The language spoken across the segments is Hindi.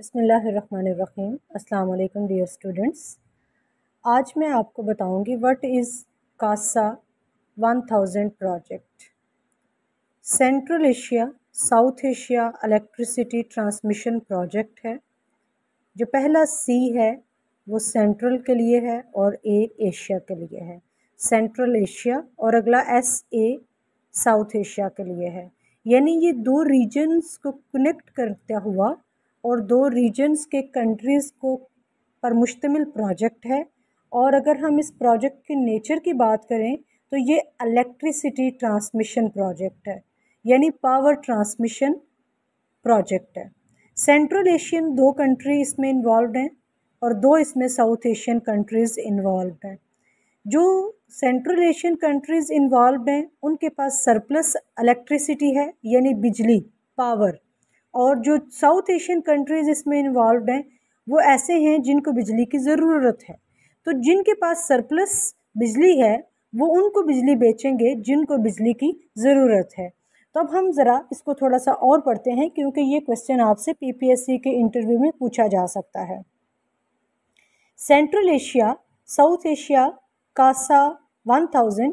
बसमीम् अल्लाम डियर स्टूडेंट्स आज मैं आपको बताऊंगी what is CASA 1000 project central Asia south Asia electricity transmission project है जो पहला सी है वो सेंट्रल के लिए है और ए एशिया के लिए है सेंट्रल एशिया और अगला एस ए साउथ एशिया के लिए है यानी ये दो रीजन्स को कनेक्ट करता हुआ और दो रीजन्स के कंट्रीज़ को पर मुश्तमिल प्रोजेक्ट है और अगर हम इस प्रोजेक्ट के नेचर की बात करें तो ये इलेक्ट्रिसिटी ट्रांसमिशन प्रोजेक्ट है यानी पावर ट्रांसमिशन प्रोजेक्ट है सेंट्रल एशियन दो कंट्री इसमें इन्वॉल्व हैं और दो इसमें साउथ एशियन कंट्रीज़ इन्वॉल्व हैं जो सेंट्रल एशियन कंट्रीज़ इन्वॉल्व हैं उनके पास सरप्लस इलेक्ट्रिसिटी है यानी बिजली पावर और जो साउथ एशियन कंट्रीज़ इसमें इन्वॉल्व हैं वो ऐसे हैं जिनको बिजली की ज़रूरत है तो जिनके पास सरप्लस बिजली है वो उनको बिजली बेचेंगे जिनको बिजली की ज़रूरत है तो अब हम ज़रा इसको थोड़ा सा और पढ़ते हैं क्योंकि ये क्वेश्चन आपसे पीपीएससी के इंटरव्यू में पूछा जा सकता है central Asia south Asia CASA 1000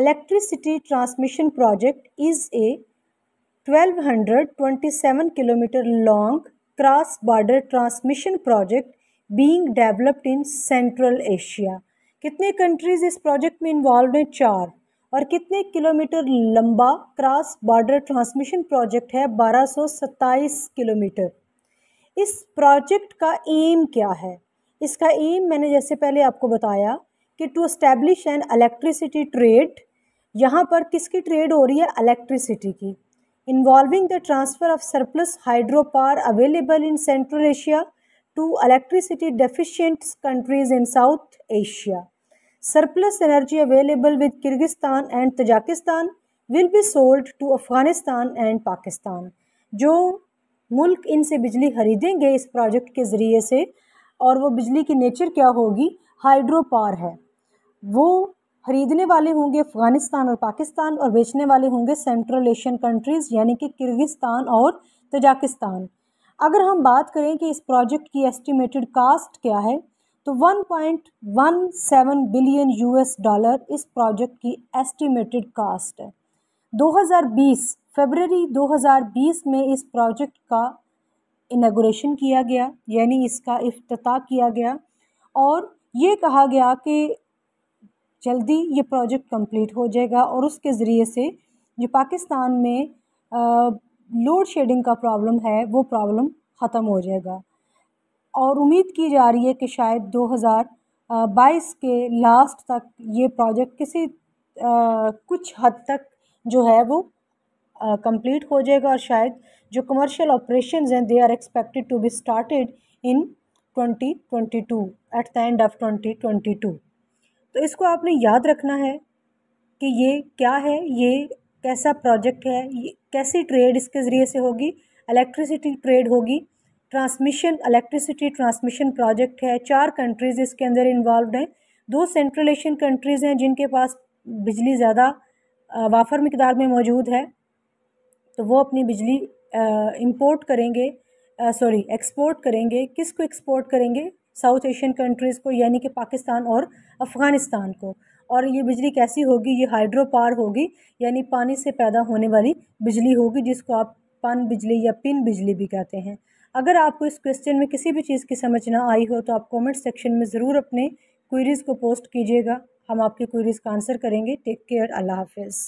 electricity transmission project is a 1227 kilometre long cross border transmission project being developed in central Asia कितने कंट्रीज इस प्रोजेक्ट में इन्वॉल्व हैं चार और कितने किलोमीटर लंबा क्रॉस बॉर्डर ट्रांसमिशन प्रोजेक्ट है 1227 किलोमीटर इस प्रोजेक्ट का एम क्या है इसका एम मैंने जैसे पहले आपको बताया कि to establish an electricity trade यहाँ पर किसकी ट्रेड हो रही है इलेक्ट्रिसिटी की involving the transfer of surplus hydropower available in Central Asia to electricity deficient countries in South Asia. Surplus energy available with Kyrgyzstan and Tajikistan will be sold to Afghanistan and Pakistan. जो मुल्क इनसे बिजली खरीदेंगे इस प्रोजेक्ट के ज़रिए से और वो बिजली की नेचर क्या होगी हाइड्रो पावर है वो खरीदने वाले होंगे अफगानिस्तान और पाकिस्तान और बेचने वाले होंगे सेंट्रल एशियन कंट्रीज़ यानी कि किर्गिस्तान और तजाकिस्तान अगर हम बात करें कि इस प्रोजेक्ट की एस्टिमेटेड कास्ट क्या है तो 1.17 बिलियन यूएस डॉलर इस प्रोजेक्ट की एस्टिमेटेड कास्ट है 2020 फरवरी 2020 में इस प्रोजेक्ट का इनाग्रेशन किया गया यानी इसका अफ्त किया गया और ये कहा गया कि जल्दी ये प्रोजेक्ट कंप्लीट हो जाएगा और उसके ज़रिए से जो पाकिस्तान में लोड शेडिंग का प्रॉब्लम है वो प्रॉब्लम ख़त्म हो जाएगा और उम्मीद की जा रही है कि शायद 2022 के लास्ट तक ये प्रोजेक्ट किसी आ, कुछ हद तक जो है वो कंप्लीट हो जाएगा और शायद जो कमर्शियल ऑपरेशंस हैं they are expected to be started in 2022 at the end of 2022 तो इसको आपने याद रखना है कि ये क्या है ये कैसा प्रोजेक्ट है ये कैसी ट्रेड इसके ज़रिए से होगी इलेक्ट्रिसिटी ट्रेड होगी ट्रांसमिशन इलेक्ट्रिसिटी ट्रांसमिशन प्रोजेक्ट है चार कंट्रीज़ इसके अंदर इन्वॉल्व हैं दो सेंट्रल एशियन कंट्रीज़ हैं जिनके पास बिजली ज़्यादा वाफर मकदार में मौजूद है तो वो अपनी बिजली इम्पोर्ट करेंगे सॉरी एक्सपोर्ट करेंगे किसको एक्सपोर्ट करेंगे साउथ एशियन कंट्रीज़ को यानी कि पाकिस्तान और अफ़गानिस्तान को और ये बिजली कैसी होगी ये हाइड्रो पावर होगी यानी पानी से पैदा होने वाली बिजली होगी जिसको आप पन बिजली या पिन बिजली भी कहते हैं अगर आपको इस क्वेश्चन में किसी भी चीज़ की समझ ना आई हो तो आप कमेंट सेक्शन में ज़रूर अपने क्वेरीज़ को पोस्ट कीजिएगा हम आपकी क्वेरीज़ का आंसर करेंगे टेक केयर अल्लाह हाफिज़